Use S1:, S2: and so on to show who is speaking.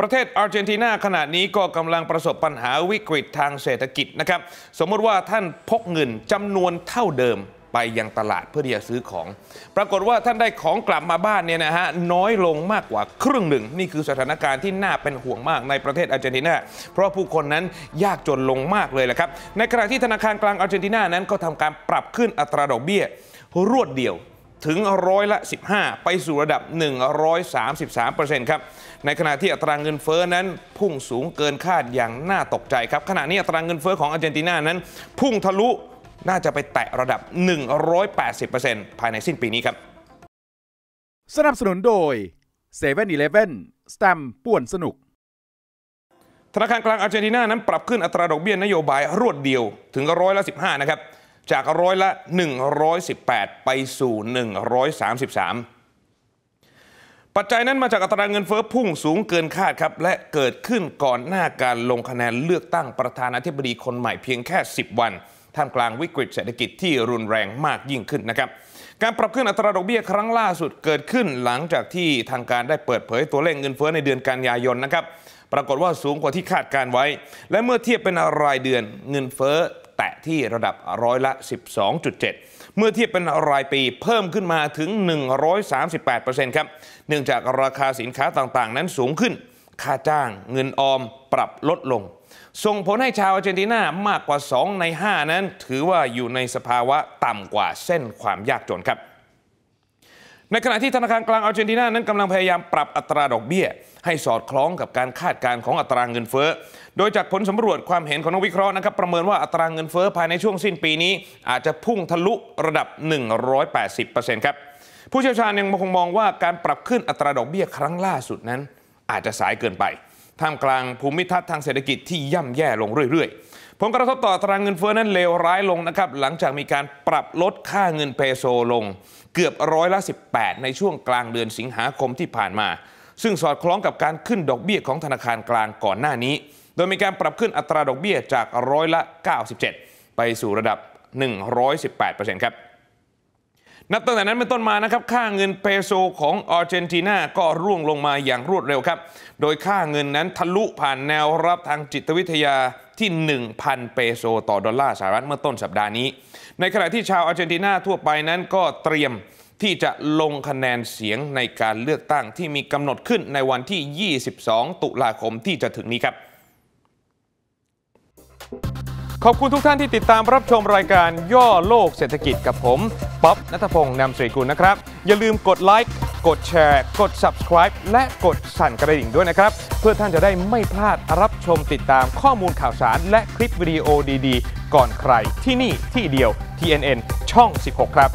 S1: ประเทศอาร์เจนตินาขณะนี้ก็กำลังประสบปัญหาวิกฤตทางเศรษฐกิจนะครับสมมติว่าท่านพกเงินจำนวนเท่าเดิมไปยังตลาดเพื่อที่จะซื้อของ ปรากฏว่าท่านได้ของกลับมาบ้านเนี่ยนะฮะน้อยลงมากกว่าครึ่งหนึ่งนี่คือสถานการณ์ที่น่าเป็นห่วงมากในประเทศอาร์เจนตินาเพราะผู้คนนั้นยากจนลงมากเลยแหละครับในขณะที่ธนาคารกลางอาร์เจนตินานั้นก็ทำการปรับขึ้นอัตราดอกเบี้ยรวดเดียวถึงร้อยละ 15 ไปสู่ระดับ 133%ครับ ในขณะที่อัตรางเงินเฟอ้อนั้นพุ่งสูงเกินคาดอย่างน่าตกใจครับ ขณะนี้อัตรางเงินเฟอ้อของอาร์เจนตินา นั้น พุ่งทะลุน่าจะไปแตะระดับ180%ภายในสิ้นปีนี้ครับ สนับสนุนโดย7 e เ e ่ e อสแตมป่วนสนุกธนาคารกลางอาร์เจนตินานั้นปรับขึ้นอัตราดอกเบี้ยนโยบายรวดเดียวถึงร้อยละ15นะครับจากร้อยละ 118 ไปสู่ 133 ปัจจัยนั้นมาจากอัตราเงินเฟอ้อพุ่งสูงเกินคาดครับ และเกิดขึ้นก่อนหน้าการลงคะแนนเลือกตั้งประธานาธิบดีคนใหม่เพียงแค่ 10 วัน ท่ามกลางวิกฤตเศรษฐกิจที่รุนแรงมากยิ่งขึ้นนะครับการปรับขึ้นอัตราดอกเบี้ยครั้งล่าสุดเกิดขึ้นหลังจากที่ทางการได้เปิดเผยตัวเลขเงินเฟอ้อในเดือนกันยายนนะครับปรากฏว่าสูงกว่าที่คาดการไว้ และเมื่อเทียบเป็นรายเดือนเงินเฟ้อแตะที่ระดับร้อยละ 12.7 เมื่อเทียบเป็นรายปีเพิ่มขึ้นมาถึง 138%ครับ เนื่องจากราคาสินค้าต่างๆ นั้นสูงขึ้น ค่าจ้างเงินออมปรับลดลง ส่งผลให้ชาวอาร์เจนตินามากกว่า 2 ใน 5 นั้น ถือว่าอยู่ในสภาวะต่ำกว่าเส้นความยากจนครับในขณะที่ธนาคารกลางอาร์เจนตินานั้นกำลังพยายามปรับอัตราดอกเบี้ย ให้สอดคล้องกับการคาดการณ์ของอัตราเงินเฟ้อ โดยจากผลสำรวจความเห็นของนักวิเคราะห์นะครับประเมินว่าอัตราเงินเฟ้อภายในช่วงสิ้นปีนี้อาจจะพุ่งทะลุระดับ 180%ครับผู้เชี่ยวชาญยังคงมองว่าการปรับขึ้นอัตราดอกเบี้ยครั้งล่าสุดนั้น อาจจะสายเกินไปท่ามกลางภูมิทัศน์ทางเศรษฐกิจที่ย่ำแย่ลงเรื่อยผลกระทบต่อตารางเงินเฟ้อนั้นเลวร้ายลงนะครับ หลังจากมีการปรับลดค่าเงินเพโซลงเกือบร้อยละ18 ในช่วงกลางเดือนสิงหาคมที่ผ่านมา ซึ่งสอดคล้องกับการขึ้นดอกเบี้ยของธนาคารกลางก่อนหน้านี้ โดยมีการปรับขึ้นอัตราดอกเบี้ยจากร้อยละ 97 ไปสู่ระดับ 118%ครับนับตั้งแต่นั้นเป็นต้นมานะครับ ค่าเงินเปโซของอาร์เจนตินา ก็ร่วงลงมาอย่างรวดเร็วครับ โดยค่าเงินนั้นทะลุผ่านแนวรับทางจิตวิทยาที่ 1,000เปโซต่อดอลลาร์สหรัฐเมื่อต้นสัปดาห์นี้ ในขณะที่ชาวอาร์เจนตินาทั่วไปนั้นก็เตรียมที่จะลงคะแนนเสียงในการเลือกตั้งที่มีกำหนดขึ้นในวันที่ 22 ตุลาคมที่จะถึงนี้ครับขอบคุณทุกท่านที่ติดตามรับชมรายการย่อโลกเศรษฐกิจกับผม ป๊อบนัทพงศ์นำสรีกุลนะครับ อย่าลืมกดไลค์กดแชร์กด subscribe และกดสั่นกระดิ่งด้วยนะครับ เพื่อท่านจะได้ไม่พลาดรับชมติดตามข้อมูลข่าวสาร และคลิปวิดีโอดีๆ ก่อนใครที่นี่ที่เดียว TNN ช่อง 16 ครับ